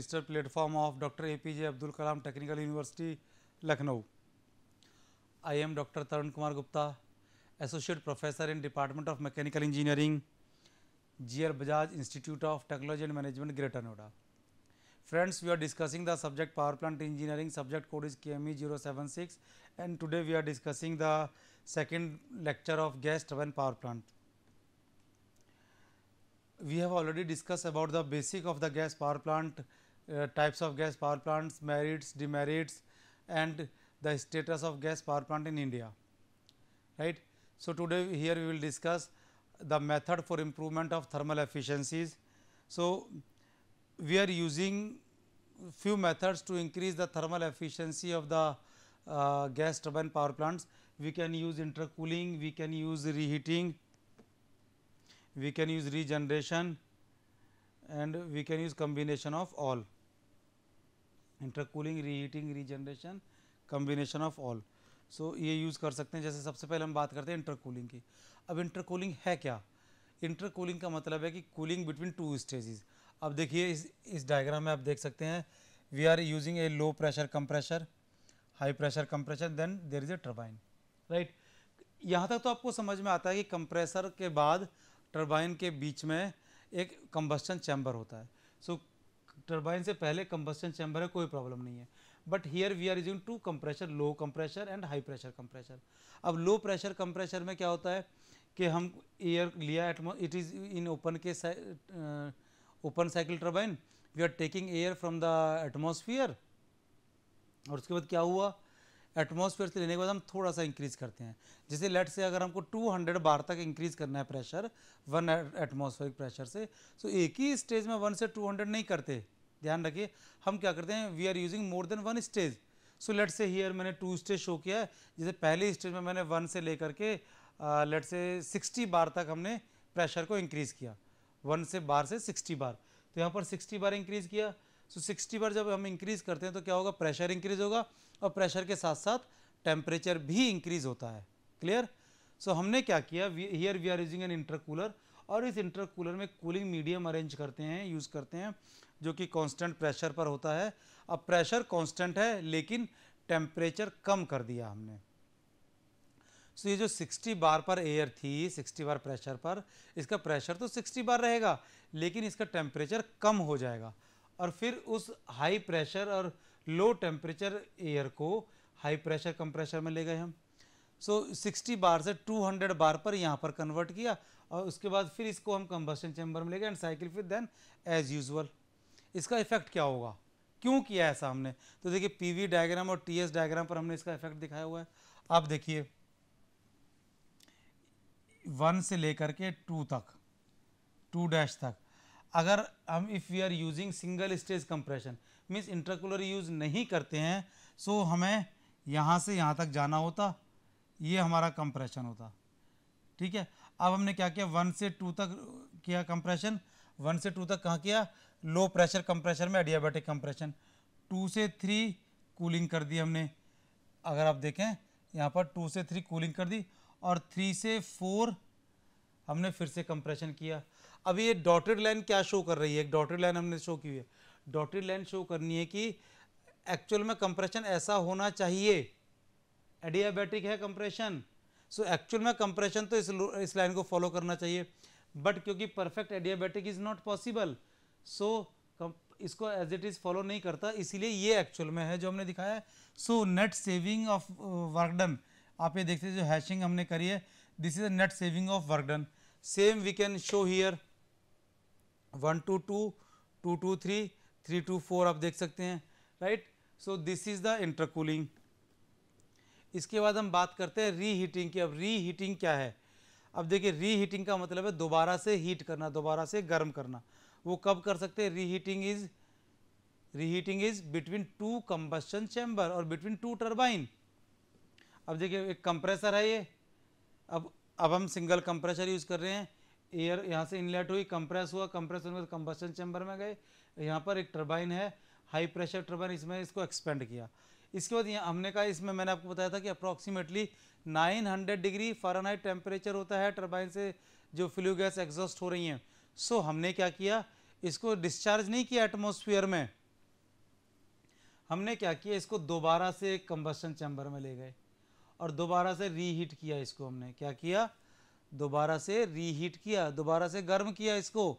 Registered platform of doctor A P J Abdul Kalam technical university Lucknow I am doctor Tarun Kumar Gupta associate professor in department of mechanical engineering G R Bajaj institute of technology and management Greater Noida friends we are discussing the subject power plant engineering subject code is K M E zero seven six and today we are discussing the second lecture of gas turbine power plant we have already discuss about the basic of the gas power plant Uh, types of gas power plants, merits, demerits and the status of gas power plant in India. Right. So, today here we will discuss the method for improvement of thermal efficiencies. So, we are using few methods to increase the thermal efficiency of the uh, gas turbine power plants. We can use intercooling, we can use reheating, we can use regeneration and we can use combination of all. Intercooling reheating regeneration combination of all so ये use कर सकते हैं जैसे सबसे पहले हम बात करते हैं इंटरकूलिंग की अब इंटरकूलिंग है क्या इंटरकूलिंग का मतलब है कि कूलिंग बिटवीन टू स्टेजेस अब देखिए इस इस डायग्राम में आप देख सकते हैं we are using a low pressure compressor high pressure compressor then there is a turbine right यहाँ तक तो आपको समझ में आता है कि कंप्रेसर के बाद टर्बाइन के बीच में एक कंबस्टन चैम्बर होता है सो so, टर्बाइन से पहले कंबस्टन चैम्बर है कोई प्रॉब्लम नहीं है but here we are using two compressor low compressor and high pressure compressor अब लो प्रेशर कंप्रेशर में क्या होता है कि हम एयर लिया एटमो इट इज़ इन ओपन के open cycle turbine we are taking air from the atmosphere और उसके बाद क्या हुआ एटमोसफेयर से लेने के बाद हम थोड़ा सा इंक्रीज़ करते हैं जैसे लेट से अगर हमको 200 बार तक इंक्रीज़ करना है प्रेशर वन एटमोसफेयरिक प्रेशर से तो एक ही स्टेज में वन से 200 नहीं करते ध्यान रखिए हम क्या करते हैं we are using more than one stage so let's say here मैंने टू स्टेज शो किया है जैसे पहले स्टेज में मैंने वन से लेकर के लेट से सिक्सटी बार तक हमने प्रेशर को इंक्रीज़ किया वन से बार से सिक्सटी बार तो यहाँ पर सिक्सटी बार इंक्रीज़ किया सो so, सिक्सटी बार जब हम इंक्रीज़ करते हैं तो क्या होगा प्रेशर इंक्रीज़ होगा और प्रेशर के साथ साथ टेम्परेचर भी इंक्रीज होता है क्लियर सो so, हमने क्या किया here we are using an intercooler और इस इंटरकूलर में कूलिंग मीडियम अरेंज करते हैं यूज़ करते हैं जो कि कांस्टेंट प्रेशर पर होता है अब प्रेशर कांस्टेंट है लेकिन टेम्परेचर कम कर दिया हमने सो so, ये जो 60 बार पर एयर थी 60 बार प्रेशर पर इसका प्रेशर तो 60 बार रहेगा लेकिन इसका टेम्परेचर कम हो जाएगा और फिर उस हाई प्रेशर और लो टेम्परेचर एयर को हाई प्रेशर कंप्रेशर में ले गए हम सो so, 60 बार से 200 बार पर यहाँ पर कन्वर्ट किया और उसके बाद फिर इसको हम कंबस्टन चैम्बर में ले गए एंड साइकिल फिर देन एज यूजल इसका इफेक्ट क्या होगा क्यों किया ऐसा हमने तो देखिए पीवी डायग्राम और टीएस डायग्राम पर हमने इसका इफेक्ट दिखाया हुआ है आप देखिए वन से लेकर के टू तक टू डैश तक अगर हम if we are using single stage compression means intercooler use नहीं करते हैं सो हमें यहाँ से यहाँ तक जाना होता ये हमारा कंप्रेशन होता ठीक है अब हमने क्या किया वन से टू तक किया कंप्रेशन वन से टू तक कहाँ किया लो प्रेशर कंप्रेशन में एडियाबेटिक कंप्रेशन टू से थ्री कूलिंग कर दी हमने अगर आप देखें यहाँ पर टू से थ्री कूलिंग कर दी और थ्री से फोर हमने फिर से कंप्रेशन किया अब ये डॉटेड लाइन क्या शो कर रही है एक डॉटेड लाइन हमने शो की है डॉटेड लाइन शो करनी है कि एक्चुअल में कंप्रेशन ऐसा होना चाहिए एडियाबैटिक है कंप्रेशन सो एक्चुअल में कंप्रेशन तो इस लाइन को फॉलो करना चाहिए बट क्योंकि perfect adiabatic is not possible so इसको एज इट इज़ फॉलो नहीं करता इसीलिए ये एक्चुअल में है जो हमने दिखाया है so net saving of work done आप ये देखते जो हैशिंग हमने करी है this is a net saving of work done same we can show here one two two two two three three two four आप देख सकते हैं right so this is the intercooling इसके बाद हम बात करते हैं री हीटिंग की अब री हीटिंग क्या है अब देखिए री हीटिंग का मतलब है दोबारा से हीट करना दोबारा से गर्म करना वो कब कर सकते हैं reheating is reheating is between two combustion chamber और बिटवीन टू टर्बाइन अब देखिए एक कंप्रेसर है ये अब अब हम सिंगल कंप्रेसर यूज़ कर रहे हैं एयर यहाँ से इनलेट हुई कंप्रेस हुआ कंप्रेस होने के कंबस्टन चैम्बर में गए यहाँ पर एक टर्बाइन है हाई प्रेशर टर्बाइन इसमें इसको एक्सपेंड किया इसके बाद यहाँ हमने कहा इसमें मैंने आपको बताया था कि अप्रॉक्सीमेटली 900 डिग्री फ़ारेनहाइट टेम्परेचर होता है टर्बाइन से जो फ्लू गैस एग्जॉस्ट हो रही हैं सो so, हमने क्या किया इसको डिस्चार्ज नहीं किया एटमोसफियर में हमने क्या किया इसको दोबारा से कंबस्टन चैम्बर में ले गए और दोबारा से रीहीट किया इसको हमने क्या किया दोबारा से रीहीट किया दोबारा से गर्म किया इसको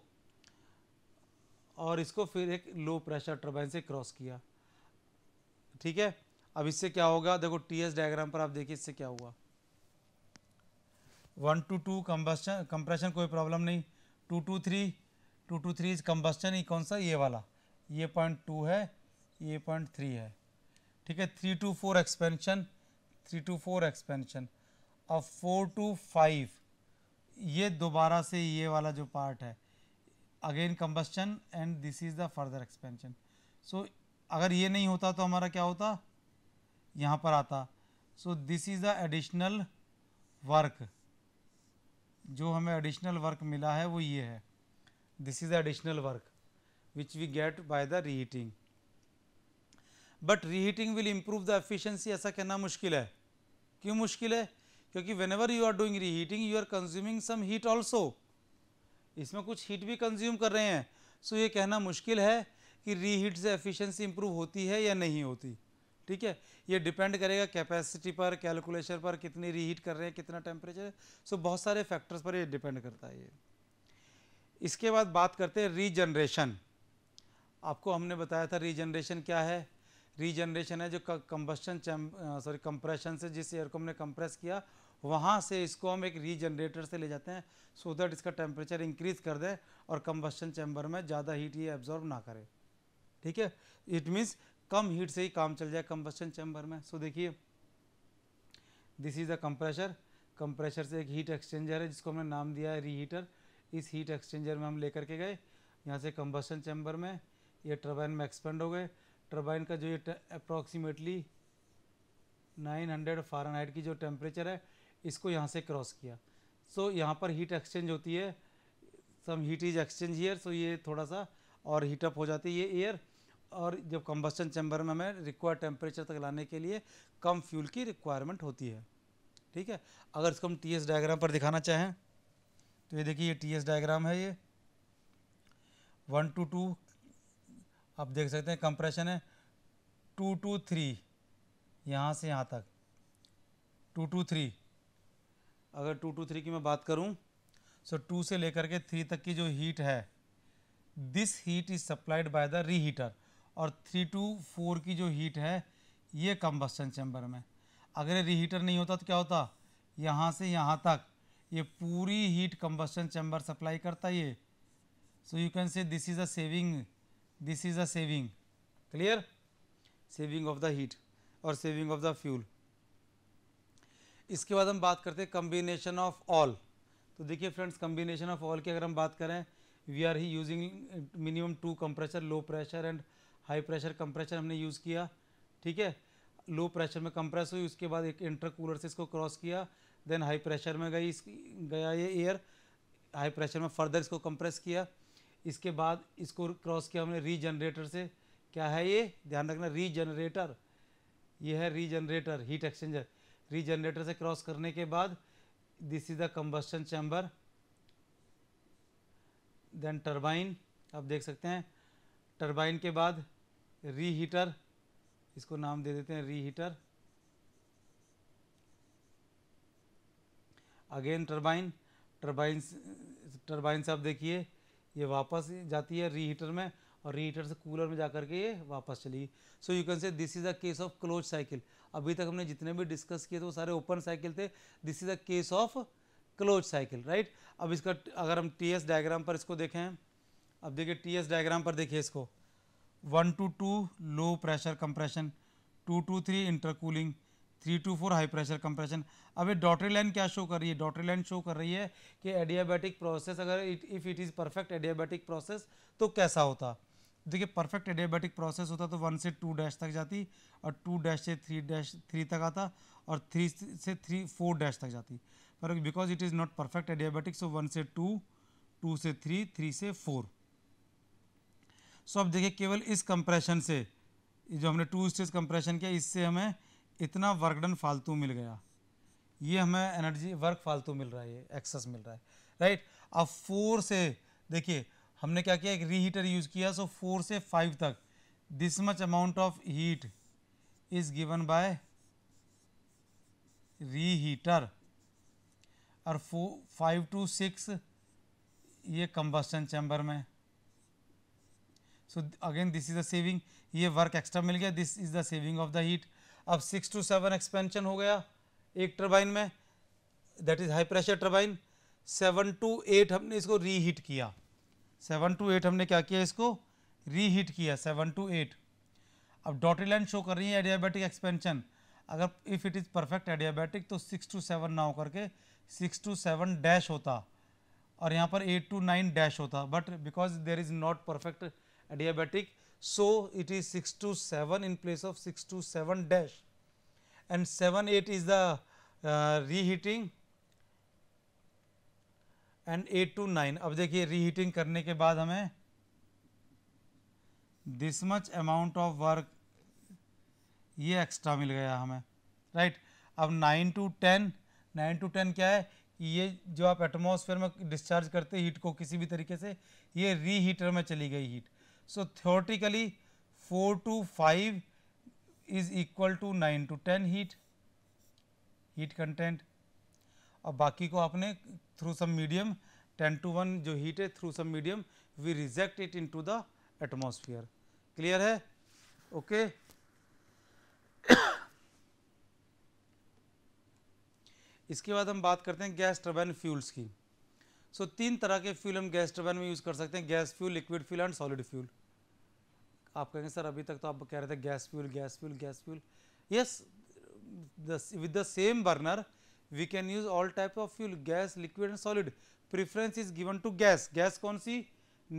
और इसको फिर एक लो प्रेशर टर्बाइन से क्रॉस किया ठीक है अब इससे क्या होगा देखो टीएस डायग्राम पर आप देखिए इससे क्या हुआ one two two combustion compression कोई प्रॉब्लम नहीं two two three two two three is combustion ही कौन सा ये वाला ये पॉइंट टू है ये पॉइंट थ्री है ठीक है three two four expansion three two four expansion अब फोर टू फाइव ये दोबारा से ये वाला जो पार्ट है again combustion and this is the further expansion so अगर ये नहीं होता तो हमारा क्या होता यहाँ पर आता so this is the additional work जो हमें एडिशनल वर्क मिला है वो ये है this is the additional work which we get by the reheating but reheating will improve the efficiency ऐसा कहना मुश्किल है क्यों मुश्किल है क्योंकि whenever you are doing reheating you are consuming some heat also इसमें कुछ हीट भी कंज्यूम कर रहे हैं सो ये कहना मुश्किल है कि रीहीट से एफिशिएंसी इंप्रूव होती है या नहीं होती ठीक है ये डिपेंड करेगा कैपेसिटी पर कैलकुलेशन पर कितनी रीहीट कर रहे हैं कितना टेम्परेचर सो बहुत सारे फैक्टर्स पर ये डिपेंड करता है ये इसके बाद बात करते हैं रीजनरेशन आपको हमने बताया था रीजनरेशन क्या है रीजनरेशन है जो कंबस्टन सॉरी कंप्रेशन से जिस एयर को हमने कंप्रेस किया वहाँ से इसको हम एक रीजनरेटर से ले जाते हैं सो दैट इसका टेम्परेचर इंक्रीज कर दे और कम्बस्टन चैम्बर में ज़्यादा हीट ये एब्जॉर्ब ना करे ठीक है इट मीन्स कम हीट से ही काम चल जाए कम्बस्टन चैम्बर में सो देखिए this is a compressor compressor से एक हीट एक्सचेंजर है जिसको हमने नाम दिया है रीहीटर इस हीट एक्सचेंजर में हम लेकर के गए यहाँ से कम्बस्टन चैम्बर में ये टर्बाइन में एक्सपेंड हो गए टर्बाइन का जो ये अप्रॉक्सीमेटली 900 फारेनहाइट की जो टेम्परेचर है इसको यहाँ से क्रॉस किया सो so, यहाँ पर हीट एक्सचेंज होती है some heat is exchange here so ये थोड़ा सा और हीटअप हो जाती है ये एयर और जब कम्बस्टन चैम्बर में हमें रिक्वायर टेम्परेचर तक लाने के लिए कम फ्यूल की रिक्वायरमेंट होती है ठीक है अगर इसको हम टी एस डायग्राम पर दिखाना चाहें तो ये देखिए ये टी एस डायग्राम है ये वन टू टू आप देख सकते हैं कंप्रेशन है टू टू थ्री यहाँ से यहाँ तक टू टू थ्री अगर टू टू थ्री की मैं बात करूँ सो टू से लेकर के थ्री तक की जो हीट है this heat is supplied by the reheater और थ्री टू फोर की जो हीट है ये कम्बस्टन चैम्बर में अगर ये रीहीटर नहीं होता तो क्या होता यहाँ से यहाँ तक ये पूरी हीट कम्बस्टन चैम्बर सप्लाई करता ये so you can say this is a saving this is a saving clear saving of the heat और सेविंग ऑफ द फ्यूल इसके बाद हम बात करते हैं कम्बिनेशन ऑफ ऑल तो देखिए फ्रेंड्स कम्बिनेशन ऑफ ऑल की अगर हम बात करें वी आर ही using minimum two compressor low pressure and high pressure compressor हमने यूज़ किया ठीक है लो प्रेशर में कंप्रेस हुई उसके बाद एक इंटरकूलर से इसको क्रॉस किया देन हाई प्रेशर में गई इसकी गया ये एयर हाई प्रेशर में फर्दर इसको कंप्रेस किया इसके बाद इसको क्रॉस किया हमने रीजनरेटर से क्या है ये ध्यान रखना रीजनरेटर ये है रीजनरेटर हीट एक्सचेंजर रीजनरेटर से क्रॉस करने के बाद this is the combustion chamber then turbine आप देख सकते हैं टर्बाइन के बाद री हीटर इसको नाम दे देते हैं reheater again turbine turbine turbine से आप देखिए ये वापस जाती है री हीटर में और रीटर से कूलर में जा कर के ये वापस चली so you can say this is a case of close cycle अभी तक हमने जितने भी डिस्कस किए थे वो सारे ओपन साइकिल थे this is a case of close cycle right अब इसका अगर हम टी एस डायग्राम पर इसको देखें अब देखिए टी एस डायग्राम पर देखिए इसको one two two low pressure compression two two three intercooling three two four high pressure compression अब ये डॉटरी लाइन क्या शो कर रही है डॉटरी लाइन शो कर रही है कि एडियाबैटिक प्रोसेस अगर if it is perfect adiabatic process तो कैसा होता देखिए परफेक्ट एडियाबैटिक प्रोसेस होता तो वन से टू डैश तक जाती और टू डैश से थ्री डैश थ्री तक आता और थ्री से थ्री फोर डैश तक जाती पर because it is not perfect adiabatic so one से टू टू से थ्री थ्री से फोर सो अब देखिए केवल इस कंप्रेशन से जो हमने टू स्टेज कंप्रेशन किया इससे हमें इतना वर्कडन फालतू मिल गया ये हमें एनर्जी वर्क फालतू मिल रहा है एक्सेस मिल रहा है राइट अब फोर से देखिए हमने क्या किया एक रीहीटर यूज़ किया सो फोर से फाइव तक this much amount of heat is given by reheater और फो फाइव टू सिक्स ये कंबस्टन चैम्बर में so again this is the saving ये वर्क एक्स्ट्रा मिल गया this is the saving of the heat अब सिक्स टू सेवन एक्सपेंशन हो गया एक टर्बाइन में that is high pressure turbine seven two eight हमने इसको रीहीट किया सेवन टू एट हमने क्या किया इसको रीहीट किया सेवन टू एट अब डॉटेड लाइन शो कर रही है एडियाबैटिक एक्सपेंशन अगर if it is perfect adiabatic तो सिक्स टू सेवन ना होकर के सिक्स टू सेवन डैश होता और यहाँ पर एट टू नाइन डैश होता but because there is not perfect adiabatic so it is six two seven in place of six two seven dash and seven eight is the reheating and eight two nine अब देखिए reheating करने के बाद हमें this much amount of work ये extra मिल गया हमें राइट right? अब nine two ten nine two ten क्या है ये जो आप एटमोसफेयर में डिस्चार्ज करते हीट को किसी भी तरीके से ये रीहीटर में चली गई heat so theoretically four two five is equal to nine two ten heat heat content और बाकी को आपने through some medium ten two one जो हीट है through some medium we reject it into the atmosphere clear है okay इसके बाद हम बात करते हैं गैस टर्बाइन फ्यूल्स की सो so, तीन तरह के फ्यूल हम गैस टर्बाइन में यूज़ कर सकते हैं gas fuel liquid fuel and solid fuel आप कहेंगे सर अभी तक तो आप कह रहे थे gas fuel gas fuel gas fuel yes with the same burner we can use all type of fuel gas liquid and solid preference is given to gas gas कौन सी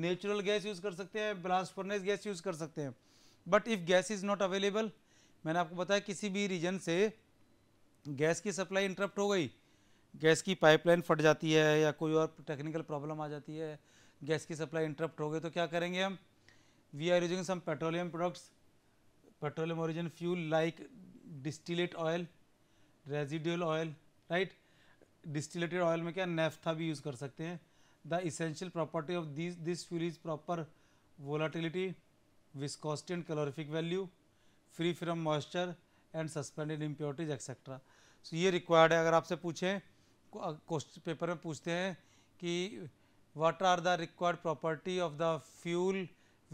नेचुरल गैस यूज कर सकते हैं blast furnace gas use कर सकते हैं but if gas is not available मैंने आपको बताया किसी भी रीजन से गैस की सप्लाई इंटरप्ट हो गई गैस की पाइपलाइन फट जाती है या कोई और टेक्निकल प्रॉब्लम आ जाती है गैस की सप्लाई इंटरप्ट हो गई तो क्या करेंगे हम we are using some petroleum products petroleum origin fuel like distillate oil residual oil right distillated oil में क्या नेफ्था भी यूज़ कर सकते हैं the essential property of this this fuel is proper volatility viscosity and calorific value free from moisture and suspended impurities etcetera so ये required है अगर आपसे पूछें क्वेश्चन पेपर में पूछते हैं कि what are the required property of the fuel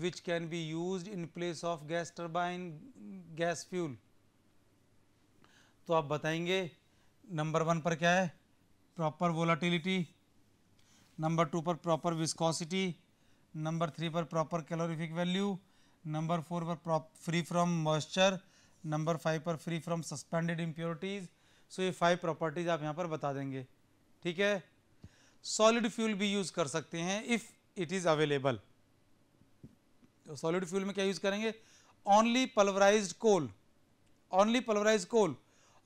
which can be use in place of gas turbine gas fuel तो आप बताएंगे नंबर वन पर क्या है प्रॉपर वोलाटिलिटी नंबर टू पर प्रॉपर विस्कोसिटी नंबर थ्री पर proper calorific value number four पर free from moisture number five पर free from suspended impurities so ये फाइव प्रॉपर्टीज़ आप यहाँ पर बता देंगे ठीक है सॉलिड फ्यूल भी यूज़ कर सकते हैं इफ़ इट इज़ अवेलेबल तो सॉलिड फ्यूल में क्या यूज़ करेंगे only pulverize coal only pulverize coal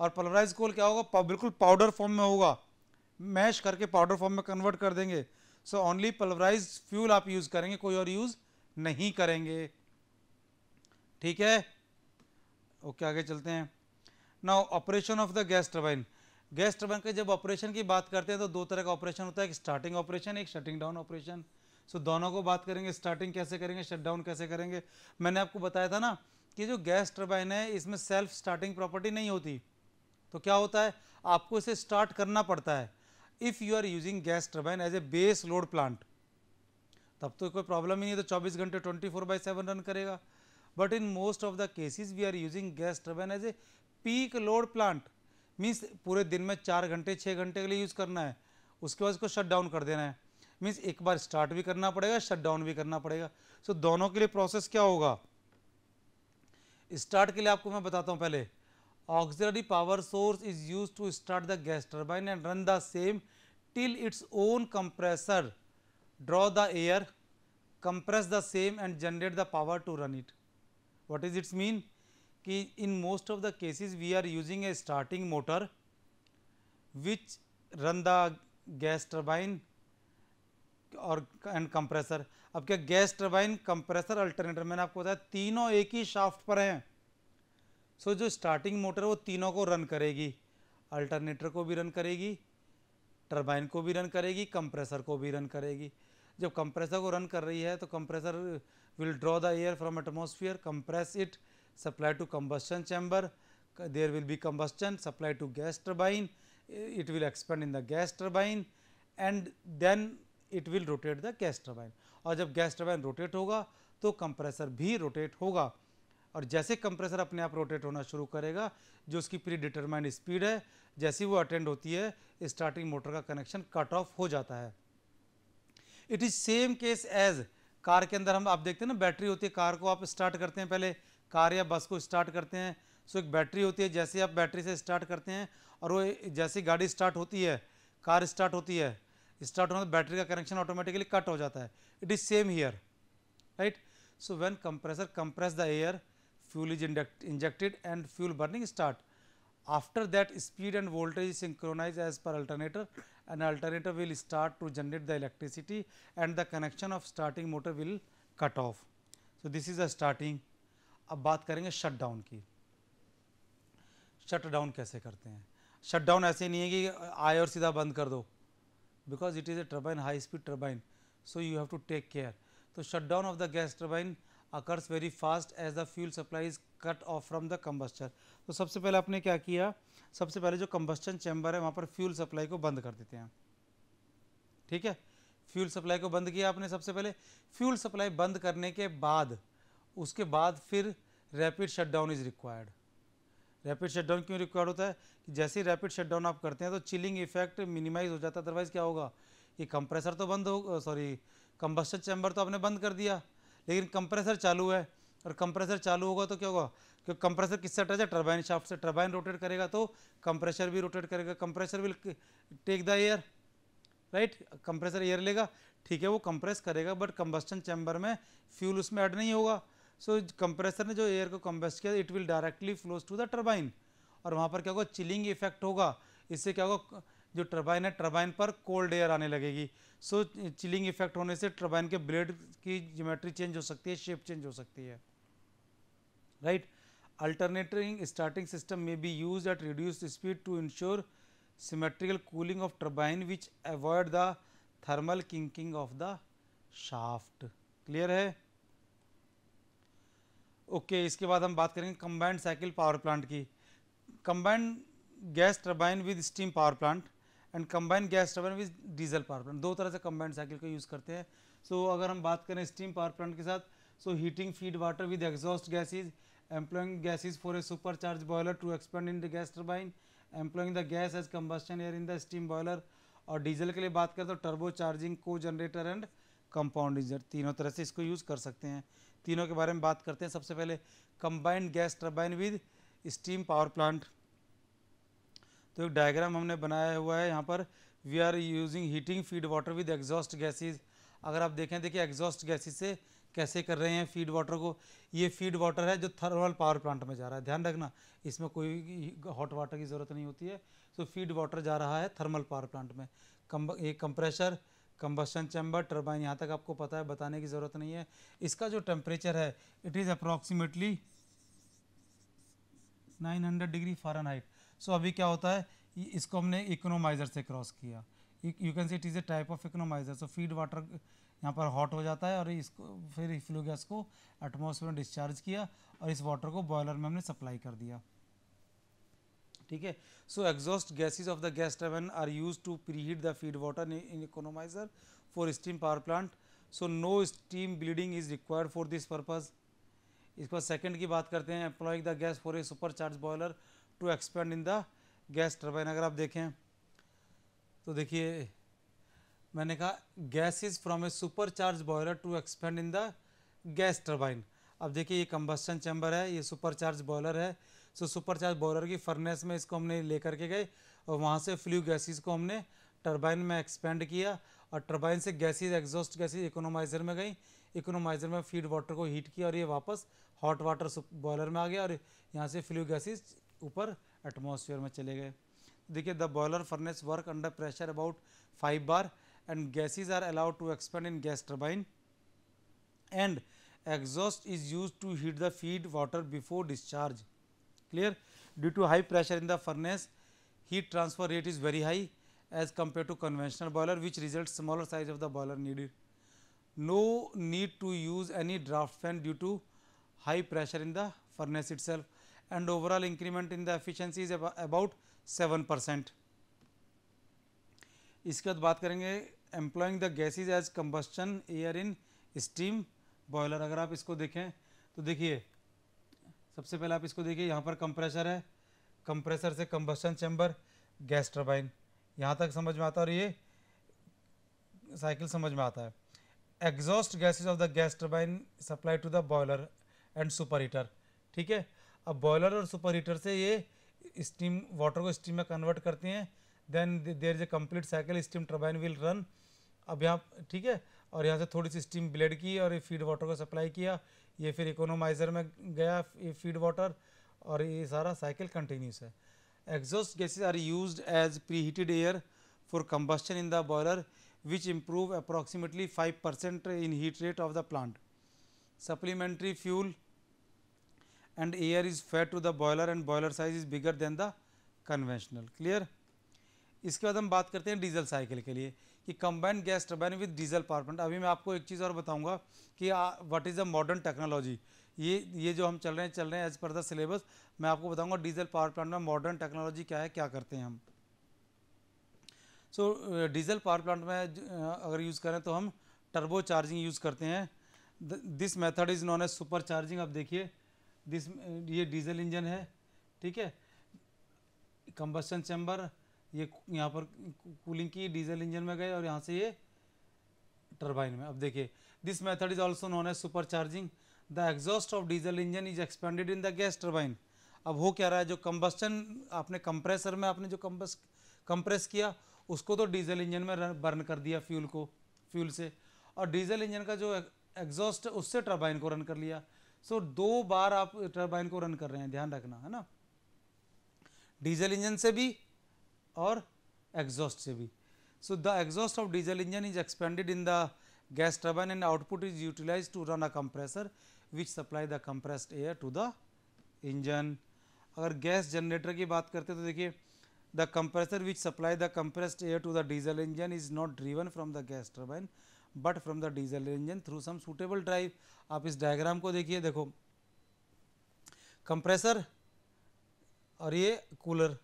और पल्वराइज कोल क्या होगा बिल्कुल पाउडर फॉर्म में होगा मैश करके पाउडर फॉर्म में कन्वर्ट कर देंगे सो ओनली पल्वराइज फ्यूल आप यूज़ करेंगे कोई और यूज़ नहीं करेंगे ठीक है ओके okay, आगे चलते हैं now operation of the gas turbine gas turbine के जब ऑपरेशन की बात करते हैं तो दो तरह का ऑपरेशन होता है एक स्टार्टिंग ऑपरेशन एक शटिंग डाउन ऑपरेशन सो दोनों को बात करेंगे स्टार्टिंग कैसे करेंगे शट डाउन कैसे करेंगे मैंने आपको बताया था ना कि जो गैस टर्बाइन है इसमें सेल्फ स्टार्टिंग प्रॉपर्टी नहीं होती तो क्या होता है आपको इसे स्टार्ट करना पड़ता है if you are using gas turbine as a base load plant तब तो कोई प्रॉब्लम ही नहीं है तो 24 घंटे 24 फोर बाई सेवन रन करेगा but in most of the cases we are using gas turbine as a peak load plant means पूरे दिन में चार घंटे छः घंटे के लिए यूज़ करना है उसके बाद इसको शट डाउन कर देना है मीन्स एक बार स्टार्ट भी करना पड़ेगा शट डाउन भी करना पड़ेगा सो so, दोनों के लिए प्रोसेस क्या होगा स्टार्ट के लिए आपको मैं बताता हूँ पहले auxiliary power source is used to start the gas turbine and run the same till its own compressor draw the air, compress the same and generate the power to run it. What is its mean? ki in most of the cases we are using a starting motor which run the gas turbine और and compressor अब क्या gas turbine compressor alternator मैंने आपको बताया तीनों एक ही shaft पर हैं सो जो स्टार्टिंग मोटर वो तीनों को रन करेगी अल्टरनेटर को भी रन करेगी टरबाइन को भी रन करेगी कंप्रेसर को भी रन करेगी जब कंप्रेसर को रन कर रही है तो compressor will draw the air from atmosphere compress it supply to combustion chamber there will be combustion supply to gas turbine it will expand in the gas turbine and then it will rotate the gas turbine और जब gas turbine rotate होगा तो compressor भी rotate होगा और जैसे compressor अपने आप रोटेट होना शुरू करेगा जो उसकी प्री डिटरमाइंड स्पीड है जैसी वो अटेंड होती है स्टार्टिंग मोटर का कनेक्शन कट ऑफ हो जाता है it is same case as car के अंदर हम आप देखते हैं ना बैटरी होती है कार को आप स्टार्ट करते हैं पहले कार या बस को स्टार्ट करते हैं सो एक बैटरी होती है जैसे आप बैटरी से स्टार्ट करते हैं और वो जैसे गाड़ी स्टार्ट होती है कार स्टार्ट होती है स्टार्ट होने बैटरी का कनेक्शन ऑटोमेटिकली कट हो जाता है it is same here right so when compressor compress the air fuel is inject, injected and fuel burning start. After that speed and voltage is synchronized as per alternator and alternator will start to generate the electricity and the connection of starting motor will cut off. So, this is the starting. अब बात करेंगे shutdown down की shut down कैसे करते हैं shut down ऐसे नहीं है कि आए और सीधा बंद कर दो because it is a turbine high speed turbine so you have to take care तो shut down of the gas occurs very fast as the fuel supply is cut off from the combustor तो सबसे पहले आपने क्या किया सबसे पहले जो कम्बस्टन चैम्बर है वहाँ पर फ्यूल सप्लाई को बंद कर देते हैं ठीक है फ्यूल सप्लाई को बंद किया आपने सबसे पहले फ्यूल सप्लाई बंद करने के बाद उसके बाद फिर rapid down is required rapid shutdown क्यों रिक्वायर्ड होता है कि जैसे ही रैपिड शटडाउन आप करते हैं तो चिलिंग इफेक्ट मिनिमाइज हो जाता है अदरवाइज़ क्या होगा ये कंप्रेसर तो बंद हो सॉरी कंबस्टर चैम्बर तो आपने बंद कर दिया लेकिन कंप्रेसर चालू है और कंप्रेसर चालू होगा तो क्या होगा क्योंकि कंप्रेसर किससे अटैच है टर्बाइन शाफ्ट से टर्बाइन रोटेट करेगा तो कंप्रेसर भी रोटेट करेगा compressor will take the air right compressor air लेगा ठीक है वो कंप्रेस करेगा बट कंबस्टन चैम्बर में फ्यूल उसमें ऐड नहीं होगा सो so, कंप्रेसर ने जो एयर को कंबस्ट किया it will directly flows to the turbine और वहाँ पर क्या होगा चिलिंग इफेक्ट होगा इससे क्या होगा जो टर्बाइन है टर्बाइन पर कोल्ड एयर आने लगेगी सो चिलिंग इफेक्ट होने से टर्बाइन के ब्लेड की ज्योमेट्री चेंज हो सकती है शेप चेंज हो सकती है राइट अल्टरनेटिंग स्टार्टिंग सिस्टम में be use at reduce speed to ensure symmetrical cooling of turbine which avoid the thermal kinking of the shaft clear है ओके okay, इसके बाद हम बात करेंगे कंबाइंड साइकिल पावर प्लांट की combined gas turbine with steam power plant and combined gas turbine with diesel power plant दो तरह से कम्बाइंड साइकिल को यूज़ करते हैं सो so, अगर हम बात करें स्टीम पावर प्लांट के साथ so heating feed water with exhaust gases gases for a super charge boiler to expand in the gas turbine employing the gas as combustion air in the steam boiler और diesel के लिए बात करें तो turbo charging को generator and compound diesel तीनों तरह से इसको यूज़ कर सकते हैं तीनों के बारे में बात करते हैं सबसे पहले combined gas turbine with steam power plant तो एक डायग्राम हमने बनाया हुआ है यहाँ पर we are using heating feed water with exhaust gases अगर आप देखें देखिए एग्जॉस्ट गैसेज से कैसे कर रहे हैं फीड वाटर को ये फीड वाटर है जो थर्मल पावर प्लांट में जा रहा है ध्यान रखना इसमें कोई हॉट वाटर की ज़रूरत नहीं होती है तो फीड वाटर जा रहा है थर्मल पावर प्लांट में कम ये कंप्रेशर कंबस्टन चैम्बर टर्बाइन यहाँ तक आपको पता है बताने की ज़रूरत नहीं है इसका जो टेम्परेचर है it is approximately 900 degree height so अभी क्या होता है इसको हमने इकोनोमाइज़र से क्रॉस किया you can see it is a type of economiser so feed water यहाँ पर हॉट हो जाता है और इसको फिर फ्लू गैस को एटमोसफेयर में डिस्चार्ज किया और इस वाटर को बॉयलर में हमने सप्लाई कर दिया ठीक है so exhaust gases of the gas turbine are use to heat the feed water in economiser for steam power plant so no steam bleeding is required for this purpose इसके बाद second की बात करते हैं employing the gas for a super charge boiler to expand in the gas turbine अगर आप देखें तो देखिए मैंने कहा gas is from a super charge boiler to expand in the gas turbine अब देखिए ये कम्बस्टन चैम्बर है ये सुपर चार्ज बॉयलर है सो सुपर चार्ज बॉयलर की फर्नेस में इसको हमने ले करके गए और वहाँ से फ्लू गैसेज को हमने टर्बाइन में एक्सपेंड किया और टर्बाइन से गैसेज एग्जॉस्ट गैसेज इकोनोमाइज़र में गई इकोनोमाइज़र में फीड वाटर को हीट किया और ये वापस हॉट वाटर बॉयलर में आ गया और यहाँ से फ्लू गैसेज ऊपर एटमॉस्फेयर में चले गए देखिए the boiler furnace work under pressure about five bar and gases are allowed to expand in gas turbine and exhaust is use to heat the feed water before discharge clear due to high pressure in the furnace heat transfer rate is very high as compare to conventional boiler which result smaller size of the boiler needed no need to use any draught fan due to high pressure in the furnace itself and overall increment in the efficiency is about seven percent इसके बाद बात करेंगे employing the gases as combustion air in steam boiler. अगर आप इसको देखें तो देखिए सबसे पहले आप इसको देखिए यहाँ पर compressor है compressor से combustion chamber गैस टर्बाइन यहाँ तक समझ में आता है और ये साइकिल समझ में आता है exhaust gases of the gas turbine supply to the boiler and super heater ठीक है अब बॉयलर और सुपर हीटर से ये स्टीम वाटर को स्टीम में कन्वर्ट करते हैं then there is a complete cycle steam turbine will run अब यहाँ ठीक है और यहाँ से थोड़ी सी स्टीम ब्लेड की और ये फीड वाटर को सप्लाई किया ये फिर इकोनोमाइज़र में गया ये फीड वाटर और ये सारा साइकिल कंटिन्यूस है exhaust gases are use as preheated air for combustion in the boiler which improve approximately five percent in heat rate of the plant supplementary fuel and air is fed to the boiler and boiler size is bigger than the conventional clear इसके बाद हम बात करते हैं diesel cycle के लिए कि combined gas turbine with diesel power plant अभी मैं आपको एक चीज़ और बताऊंगा कि what is the modern technology ये ये जो हम चल रहे हैं चल रहे हैं एज पर द सिलेबस मैं आपको बताऊंगा डीजल पावर प्लांट में मॉडर्न टेक्नोलॉजी क्या है क्या करते हैं हम सो डीजल पावर प्लांट में अगर यूज़ करें तो हम टर्बो चार्जिंग यूज़ करते हैं this method is known as super charging आप देखिए दिस ये डीजल इंजन है ठीक है कंबस्टन चैम्बर ये यहाँ पर कूलिंग की डीजल इंजन में गए और यहाँ से ये टर्बाइन में अब देखिए this method is also known as super charging the exhaust of diesel engine is expanded in the gas turbine अब हो क्या रहा है जो कम्बस्टन आपने कंप्रेसर में आपने जो कम्बस कंप्रेस किया उसको तो डीजल इंजन में बर्न कर दिया फ्यूल को फ्यूल से और डीजल इंजन का जो एग्जॉस्ट उससे टर्बाइन को रन कर लिया सो so, दो बार आप टर्बाइन को रन कर रहे हैं ध्यान रखना है ना डीजल इंजन से भी और एग्जॉस्ट से भी so the exhaust of diesel engine is expanded in the gas turbine and output is utilize to run a compressor which supply the compressed air to the engine अगर gas generator की बात करते तो देखिए the compressor which supply the compressed air to the diesel engine is not driven from the gas turbine but from the diesel engine through some suitable drive आप इस diagram को देखिए देखो कंप्रेसर और ये कूलर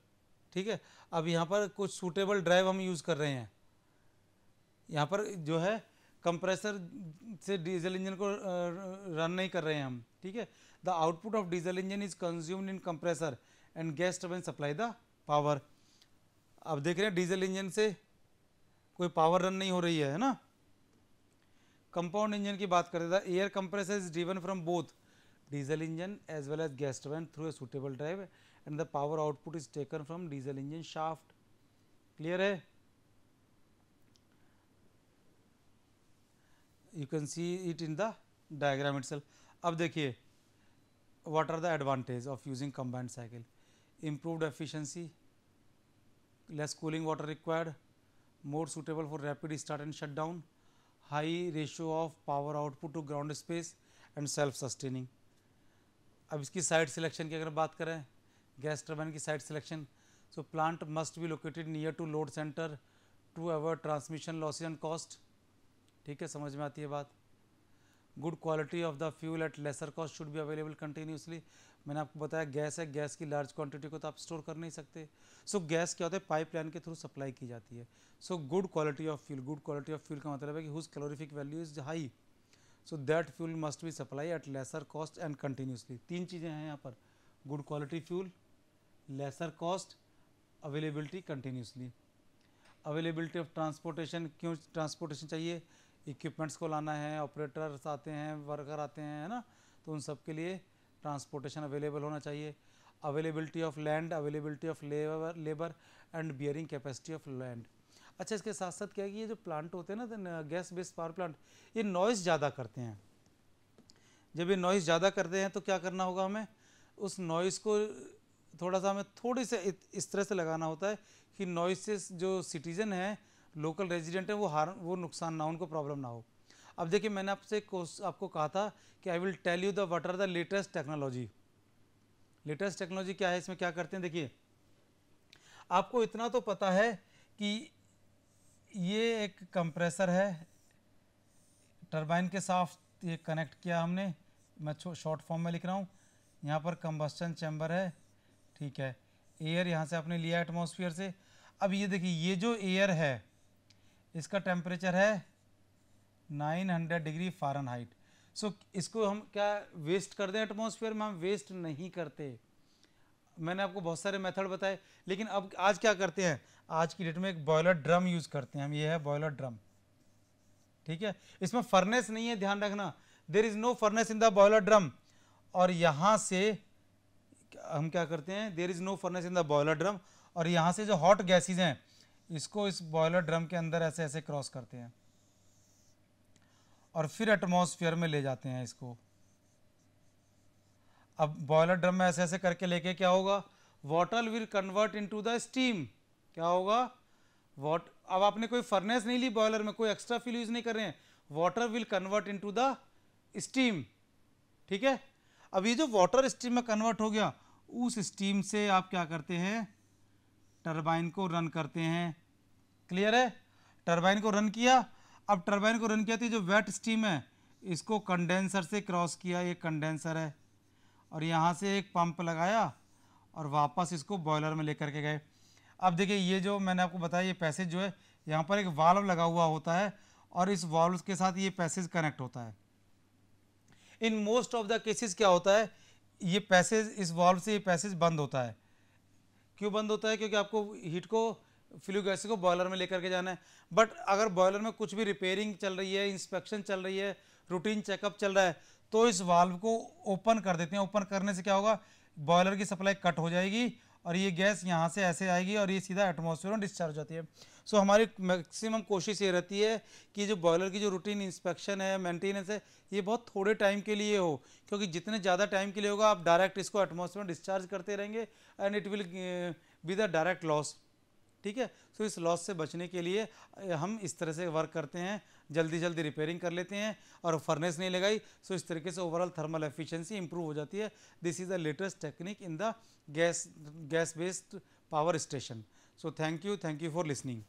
ठीक है अब यहाँ पर कुछ सूटेबल ड्राइव हम यूज़ कर रहे हैं यहाँ पर जो है कंप्रेसर से डीजल इंजन को रन नहीं कर रहे हैं हम ठीक है the output of diesel engine is consumed in compressor and gas turbine supply the power अब देख रहे हैं डीजल इंजन से कोई पावर रन नहीं हो रही है ना कंपाउंड इंजन की बात करते तो air compressor is driven from both diesel engine as well as gas turbine through a suitable drive and the power output is taken from diesel engine shaft clear है you can see it in the diagram it अब देखिए are the advantage of using combined cycle improved efficiency less cooling water required more suitable for rapid start and shut down high ratio of power output to ground space and self sustaining अब इसकी site selection की अगर बात करें gas turbine की site selection so plant must be located near to load centre to avoid transmission losses and cost ठीक है समझ में आती है बात good quality of the fuel at lesser cost should भी अवेलेबल कंटिन्यूसली मैंने आपको बताया गैस है गैस की लार्ज क्वांटिटी को तो आप स्टोर कर नहीं सकते सो गैस क्या होता है पाइपलाइन के थ्रू सप्लाई की जाती है so good quality of fuel good quality of fuel का मतलब है कि whose calorific value is high so that fuel must be supply at lesser cost and continuously तीन चीज़ें हैं यहाँ पर good quality fuel lesser cost availability continuously availability of transportation क्यों ट्रांसपोर्टेशन चाहिए इक्विपमेंट्स को लाना है ऑपरेटर्स आते हैं वर्कर आते हैं है ना तो उन सब के लिए ट्रांसपोर्टेशन अवेलेबल होना चाहिए availability of land availability of labour labour and bearing capacity of land अच्छा इसके साथ साथ क्या है कि ये जो प्लांट होते हैं ना गैस बेस्ड पावर प्लांट ये नॉइज़ ज़्यादा करते हैं जब ये नॉइज़ ज़्यादा करते हैं तो क्या करना होगा हमें उस नॉइज़ को थोड़ा सा हमें थोड़ी से इस तरह से लगाना होता है कि नॉइज़ से जो सिटीज़न है लोकल रेजिडेंट हैं वो हार वो नुकसान ना हो उनको प्रॉब्लम ना हो अब देखिए मैंने आपसे आपको कहा था कि I will tell you the what are the latest technology latest technology क्या है इसमें क्या करते हैं देखिए आपको इतना तो पता है कि ये एक कंप्रेसर है टरबाइन के साथ ये कनेक्ट किया हमने मैं शॉर्ट फॉर्म में लिख रहा हूँ यहाँ पर कंबस्टन चैम्बर है ठीक है एयर यहाँ से आपने लिया एटमोसफियर से अब ये देखिए ये जो एयर है इसका टेम्परेचर है 900 डिग्री हाइट सो इसको हम क्या वेस्ट कर दें एटमॉस्फेयर में हम वेस्ट नहीं करते मैंने आपको बहुत सारे मेथड बताए लेकिन अब आज क्या करते हैं आज की डेट में एक बॉयलर ड्रम यूज़ करते हैं हम ये है बॉयलर ड्रम ठीक है इसमें फर्नेस नहीं है ध्यान रखना there is no furnace in the boiler drum और यहाँ से हम क्या करते हैं there is no furnace in the boiler drum और यहाँ से जो हॉट गैसेज हैं इसको इस बॉयलर ड्रम के अंदर ऐसे ऐसे क्रॉस करते हैं और फिर एटमॉस्फेयर में ले जाते हैं इसको अब बॉयलर ड्रम में ऐसे ऐसे करके लेके क्या होगा water will convert into the steam क्या होगा वॉट अब आपने कोई फर्नेस नहीं ली बॉयलर में कोई एक्स्ट्रा फ्यूल यूज नहीं कर रहे हैं water will convert into the steam ठीक है अब ये जो वाटर स्टीम में कन्वर्ट हो गया उस स्टीम से आप क्या करते हैं टर्बाइन को रन करते हैं क्लियर है टर्बाइन को रन किया अब टरबाइन को रन किया था तो जो वेट स्टीम है इसको कंडेंसर से क्रॉस किया ये कंडेंसर है और यहाँ से एक पंप लगाया और वापस इसको बॉयलर में लेकर के गए अब देखिए ये जो मैंने आपको बताया ये पैसेज जो है यहाँ पर एक वाल्व लगा हुआ होता है और इस वाल्व के साथ ये पैसेज कनेक्ट होता है in most of the cases क्या होता है ये पैसेज इस वाल्व से ये पैसेज बंद होता है क्यों बंद होता है क्योंकि आपको हीट को फ्लू गैस को बॉयलर में लेकर के जाना है बट अगर बॉयलर में कुछ भी रिपेयरिंग चल रही है इंस्पेक्शन चल रही है रूटीन चेकअप चल रहा है तो इस वाल्व को ओपन कर देते हैं ओपन करने से क्या होगा बॉयलर की सप्लाई कट हो जाएगी और ये गैस यहाँ से ऐसे आएगी और ये सीधा एटमोसफेयर में डिस्चार्ज हो जाती है सो so, हमारी मैक्सिमम कोशिश ये रहती है कि जो बॉयलर की जो रूटीन इंस्पेक्शन है मेंटेनेंस है ये बहुत थोड़े टाइम के लिए हो क्योंकि जितने ज़्यादा टाइम के लिए होगा आप डायरेक्ट इसको एटमोसफेयर में डिस्चार्ज करते रहेंगे and it will be the direct loss ठीक है सो इस लॉस से बचने के लिए हम इस तरह से वर्क करते हैं जल्दी जल्दी रिपेयरिंग कर लेते हैं और फर्नेस नहीं लगाई सो इस तरीके से ओवरऑल थर्मल एफिशिएंसी इंप्रूव हो जाती है this is the latest technique in the gas gas based power station so thank you thank you for listening